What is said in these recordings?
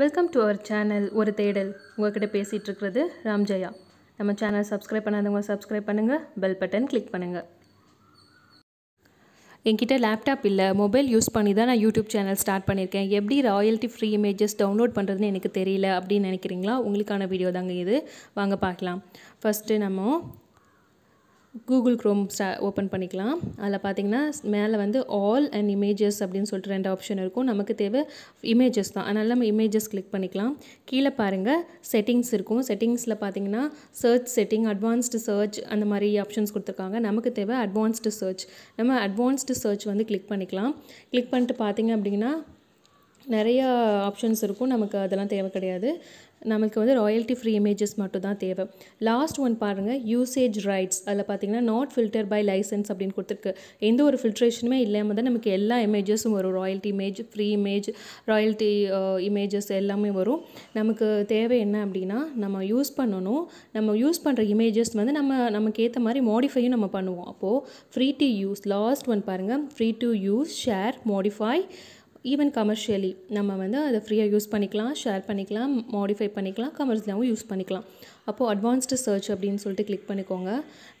welcome to our channel ஒரு தேடல் உங்ககிட்ட பேசிகிட்டு இருக்கிறது ராம்ஜயா நம்ம சேனல் சப்ஸ்கிரைப் பண்ணாதவங்க சப்ஸ்கிரைப் பண்ணுங்கள் பெல் பட்டன் கிளிக் பண்ணுங்கள் என்கிட்ட லேப்டாப் இல்லை மொபைல் யூஸ் பண்ணி தான் நான் யூடியூப் சேனல் ஸ்டார்ட் பண்ணியிருக்கேன் எப்படி ராயல்ட்டி ஃப்ரீ இமேஜஸ் டவுன்லோட் பண்ணுறதுன்னு எனக்கு தெரியல அப்படின்னு நினைக்கிறீங்களா உங்களுக்கான வீடியோ தாங்க இது வாங்க பார்க்கலாம் ஃபஸ்ட்டு நம்ம கூகுள் க்ரோம் ஸ்டா ஓப்பன் பண்ணிக்கலாம் அதில் பார்த்தீங்கன்னா மேலே வந்து ஆல் அண்ட் இமேஜஸ் அப்படின்னு சொல்லிட்டு ரெண்டு ஆப்ஷன் இருக்கும் நமக்கு தேவை இமேஜஸ் தான் அதனால் நம்ம இமேஜஸ் கிளிக் பண்ணிக்கலாம் கீழே பாருங்கள் செட்டிங்ஸ் இருக்கும் செட்டிங்ஸில் பார்த்தீங்கன்னா சர்ச் செட்டிங் அட்வான்ஸ்டு சர்ச் அந்த மாதிரி ஆப்ஷன்ஸ் கொடுத்துருக்காங்க நமக்கு தேவை அட்வான்ஸ்டு சர்ச் நம்ம அட்வான்ஸ்டு சர்ச் வந்து கிளிக் பண்ணிக்கலாம் கிளிக் பண்ணிட்டு பார்த்தீங்க அப்படின்னா நிறையா ஆப்ஷன்ஸ் இருக்கும் நமக்கு அதெல்லாம் தேவை கிடையாது நமக்கு வந்து ராயல்ட்டி ஃப்ரீ இமேஜஸ் மட்டும் தான் தேவை லாஸ்ட் ஒன் பாருங்கள் யூசேஜ் ரைட்ஸ் அதில் பார்த்தீங்கன்னா நாட் ஃபில்டர் பை லைசன்ஸ் அப்படின்னு கொடுத்துருக்கு எந்த ஒரு ஃபில்ட்ரேஷனுமே இல்லாமல் தான் நமக்கு எல்லா இமேஜஸும் வரும் royalty image free image royalty images எல்லாமே வரும் நமக்கு தேவை என்ன அப்படின்னா நம்ம யூஸ் பண்ணணும் நம்ம யூஸ் பண்ணுற இமேஜஸ் வந்து நம்ம நமக்கு ஏற்ற மாதிரி மாடிஃபையும் நம்ம பண்ணுவோம் அப்போது free to use last one பாருங்கள் free to use share modify even commercially நம்ம வந்து அதை ஃப்ரீயாக யூஸ் பண்ணிக்கலாம் ஷேர் பண்ணிக்கலாம் மாடிஃபை பண்ணிக்கலாம் கமர்ஷியலாகவும் யூஸ் பண்ணிக்கலாம் அப்போது அட்வான்ஸ்டு சர்ச் அப்படின்னு சொல்லிட்டு கிளிக் பண்ணிக்கோங்க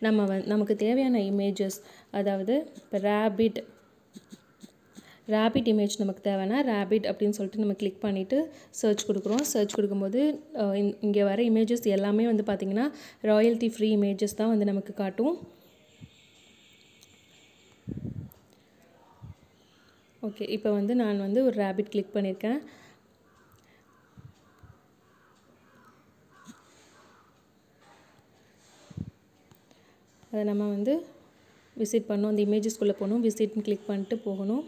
நம்ம வ நமக்கு தேவையான இமேஜஸ் அதாவது இப்போ ரேபிட் ரேபிட் இமேஜ் நமக்கு தேவைன்னா ரேபிட் அப்படின்னு சொல்லிட்டு நம்ம கிளிக் பண்ணிவிட்டு சர்ச் கொடுக்குறோம் சர்ச் கொடுக்கும்போது இங்கே வர இமேஜஸ் எல்லாமே வந்து பார்த்திங்கன்னா ராயல்ட்டி ஃப்ரீ இமேஜஸ் தான் வந்து நமக்கு காட்டும் ஓகே இப்போ வந்து நான் வந்து ஒரு ரேபிட் கிளிக் பண்ணியிருக்கேன் அதை நம்ம வந்து விசிட் பண்ணோம் அந்த இமேஜஸ்குள்ளே போகணும் விசிட்னு கிளிக் பண்ணிட்டு போகணும்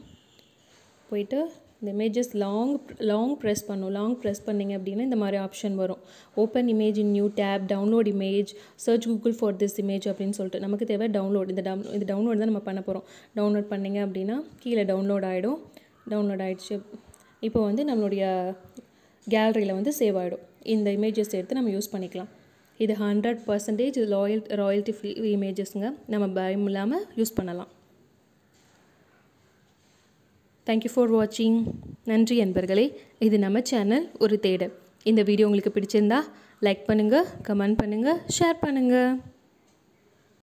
போயிட்டு இந்த இமேஜஸ் லாங் லாங் ப்ரெஸ் பண்ணும் லாங் ப்ரெஸ் பண்ணிங்க அப்படின்னா இந்த மாதிரி ஆப்ஷன் வரும் open image in new tab download image search Google for this image அப்படின்னு சொல்லிட்டு நமக்கு தேவை டவுன்லோட் இந்த டவுன் இது டவுன்லோட் தான் நம்ம பண்ண போகிறோம் டவுன்லோட் பண்ணிங்க அப்படின்னா கீழே டவுன்லோட் ஆகிடும் டவுன்லோட் ஆகிடுச்சு இப்போ வந்து நம்மளுடைய கேலரியில் வந்து சேவ் ஆகிடும் இந்த இமேஜஸ் எடுத்து நம்ம யூஸ் பண்ணிக்கலாம் இது hundred percentage royal royalty free இமேஜஸ்ங்க நம்ம பயம் இல்லாமல் யூஸ் பண்ணலாம் தேங்க்யூ ஃபார் வாட்சிங் நன்றி என்பர்களே இது நம்ம சேனல் ஒரு தேடல் இந்த வீடியோ உங்களுக்கு பிடிச்சிருந்தா லைக் பண்ணுங்கள் கமெண்ட் பண்ணுங்கள் ஷேர் பண்ணுங்கள்